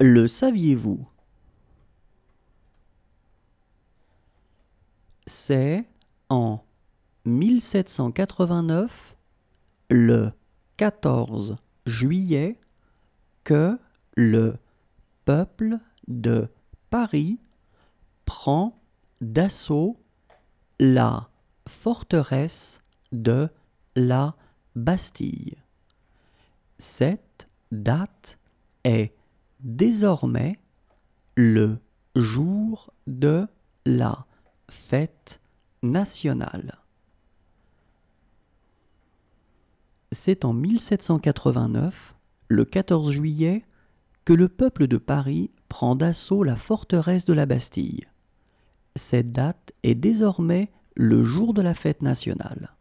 Le saviez-vous C'est en 1789, le 14 juillet, que le peuple de Paris prend d'assaut la forteresse de la Bastille. Cette date est désormais le jour de la fête nationale. C'est en 1789, le 14 juillet, que le peuple de Paris prend d'assaut la forteresse de la Bastille. Cette date est désormais le jour de la fête nationale.